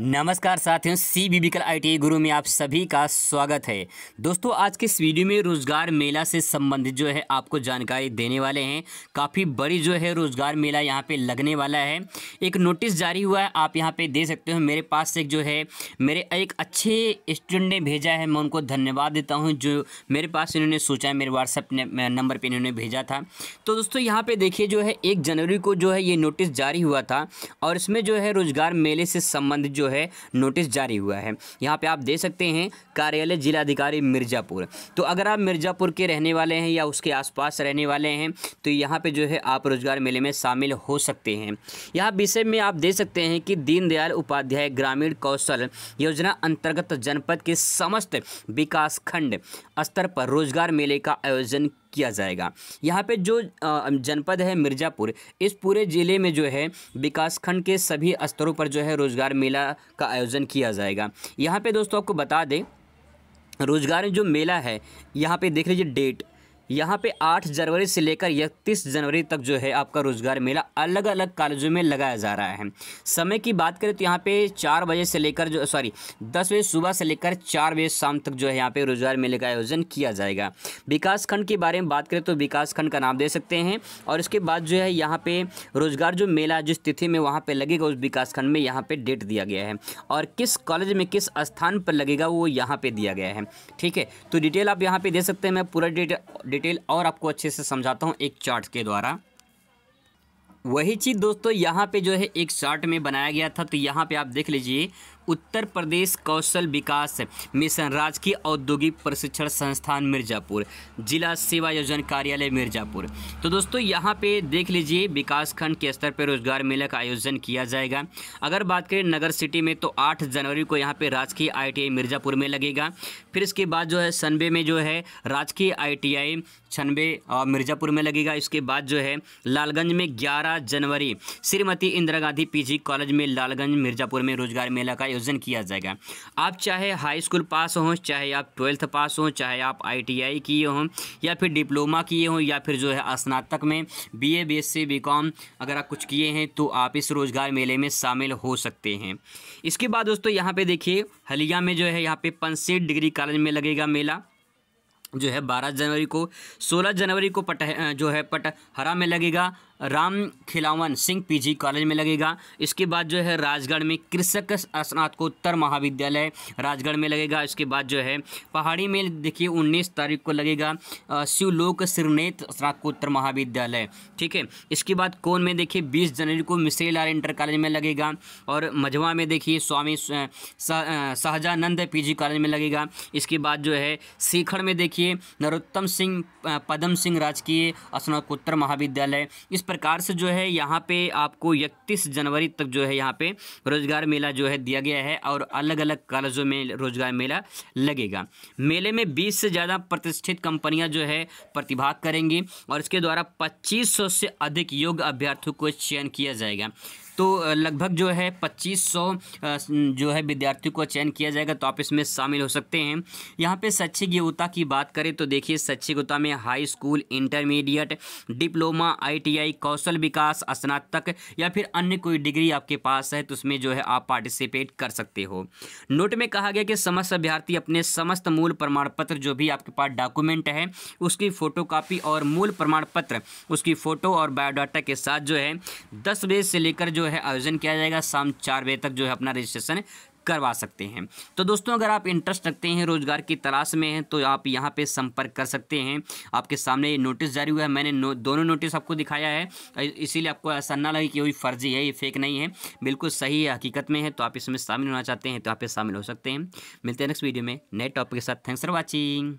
नमस्कार साथियों C B B कल आई e गुरु में आप सभी का स्वागत है दोस्तों आज के इस वीडियो में रोज़गार मेला से संबंधित जो है आपको जानकारी देने वाले हैं काफ़ी बड़ी जो है रोज़गार मेला यहाँ पे लगने वाला है एक नोटिस जारी हुआ है आप यहाँ पे दे सकते हो मेरे पास एक जो है मेरे एक अच्छे स्टूडेंट ने भेजा है मैं उनको धन्यवाद देता हूँ जो मेरे पास इन्होंने सोचा है मेरे व्हाट्सएप नंबर पर इन्होंने भेजा था तो दोस्तों यहाँ पर देखिए जो है एक जनवरी को जो है ये नोटिस जारी हुआ था और इसमें जो है रोज़गार मेले से संबंधित जो है नोटिस जारी हुआ है यहाँ पे आप दे सकते हैं कार्यालय जिलाधिकारी मिर्ज़ापुर तो अगर आप मिर्ज़ापुर के रहने वाले हैं या उसके आसपास रहने वाले हैं तो यहाँ पे जो है आप रोजगार मेले में शामिल हो सकते हैं यहाँ विषय में आप दे सकते हैं कि दीनदयाल उपाध्याय ग्रामीण कौशल योजना अंतर्गत जनपद के समस्त विकास खंड स्तर पर रोजगार मेले का आयोजन किया जाएगा यहाँ पे जो जनपद है मिर्ज़ापुर इस पूरे ज़िले में जो है विकासखंड के सभी स्तरों पर जो है रोज़गार मेला का आयोजन किया जाएगा यहाँ पे दोस्तों आपको बता दें रोज़गार जो मेला है यहाँ पे देख लीजिए डेट यहाँ पे 8 जनवरी से लेकर इकतीस जनवरी तक जो है आपका रोजगार मेला अलग अलग कॉलेजों में लगाया जा रहा है समय की बात करें तो यहाँ पे चार बजे से लेकर जो सॉरी दस बजे सुबह से लेकर चार बजे शाम तक जो है यहाँ पे रोजगार मेले का आयोजन किया जाएगा विकास खंड के बारे में बात करें तो विकास खंड का नाम दे सकते हैं और इसके बाद जो है यहाँ पे रोजगार जो मेला जिस तिथि में वहाँ पर लगेगा उस विकास खंड में यहाँ पर डेट दिया गया है और किस कॉलेज में किस स्थान पर लगेगा वो यहाँ पर दिया गया है ठीक है तो डिटेल आप यहाँ पर दे सकते हैं मैं पूरा डेट डिटेल और आपको अच्छे से समझाता हूँ एक चार्ट के द्वारा वही चीज़ दोस्तों यहाँ पे जो है एक चार्ट में बनाया गया था तो यहाँ पे आप देख लीजिए उत्तर प्रदेश कौशल विकास मिशन राजकीय औद्योगिक प्रशिक्षण संस्थान मिर्ज़ापुर जिला सेवा योजन कार्यालय मिर्ज़ापुर तो दोस्तों यहाँ पे देख लीजिए विकास खंड के स्तर पर रोजगार मेला का आयोजन किया जाएगा अगर बात करें नगर सिटी में तो आठ जनवरी को यहाँ पे राजकीय आई मिर्ज़ापुर में लगेगा फिर इसके बाद जो है सनबे में जो है राजकीय आई टी आई छनबे मिर्ज़ापुर में लगेगा इसके बाद जो है लालगंज में ग्यारह जनवरी श्रीमती इंदिरा गांधी पीजी कॉलेज में लालगंज मिर्ज़ापुर में रोजगार मेला का आयोजन किया जाएगा आप चाहे हाई स्कूल पास हों चाहे आप ट्वेल्थ पास हों चाहे आप आई किए हों या फिर डिप्लोमा किए हों या फिर जो है स्नातक में बी ए बी अगर आप कुछ किए हैं तो आप इस रोज़गार मेले में शामिल हो सकते हैं इसके बाद दोस्तों यहाँ पर देखिए हलिया में जो है यहाँ पर पंसठ डिग्री कॉलेज में लगेगा मेला जो है बारह जनवरी को सोलह जनवरी को पट जो है पटहरा में लगेगा राम खिलावन सिंह पीजी कॉलेज में लगेगा इसके बाद जो है राजगढ़ में कृषक स्नातकोत्तर महाविद्यालय राजगढ़ में लगेगा इसके बाद जो है पहाड़ी में देखिए उन्नीस तारीख को लगेगा शिवलोक सिरनेत स्नातकोत्तर महाविद्यालय ठीक है इसके बाद कौन में देखिए बीस जनवरी को मिश्री लाल इंटर कॉलेज में लगेगा और मझवा में देखिए स्वामी शाहजानंद जी कॉलेज में लगेगा इसके बाद जो है सीखड़ में देखिए नरोत्तम सिंह पदम सिंह राजकीय स्नातकोत्तर महाविद्यालय इस प्रकार से जो है यहाँ पे आपको इकतीस जनवरी तक जो है यहाँ पे रोजगार मेला जो है दिया गया है और अलग अलग कॉलेजों में रोजगार मेला लगेगा मेले में बीस से ज़्यादा प्रतिष्ठित कंपनियाँ जो है प्रतिभाग करेंगी और इसके द्वारा पच्चीस से अधिक योग्य अभ्यर्थियों को चयन किया जाएगा तो लगभग जो है 2500 जो है विद्यार्थियों को चयन किया जाएगा तो आप इसमें शामिल हो सकते हैं यहाँ पे शैक्षिक योग्यता की बात करें तो देखिए शैक्षिक योग्यता में high school intermediate diploma ITI कौशल विकास स्नातक या फिर अन्य कोई डिग्री आपके पास है तो उसमें जो है आप पार्टिसिपेट कर सकते हो नोट में कहा गया कि समस्त अभ्यर्थी अपने समस्त मूल प्रमाण पत्र जो भी आपके पास डॉक्यूमेंट है उसकी फ़ोटो और मूल प्रमाण पत्र उसकी फ़ोटो और बायोडाटा के साथ जो है दस बजे से लेकर जो है आयोजन किया जाएगा शाम चार बजे तक जो है अपना रजिस्ट्रेशन करवा सकते हैं तो दोस्तों अगर आप इंटरेस्ट रखते हैं रोजगार की तलाश में हैं तो आप यहाँ पे संपर्क कर सकते हैं आपके सामने ये नोटिस जारी हुआ है मैंने नो, दोनों नोटिस आपको दिखाया है इसीलिए आपको ऐसा ना लगे कि कोई फर्जी है ये फेक नहीं है बिल्कुल सही है हकीकत में है तो आप इसमें शामिल होना चाहते हैं तो आप शामिल हो सकते हैं मिलते हैं नेक्स्ट वीडियो में नए टॉपिक के साथ थैंक्स फॉर वॉचिंग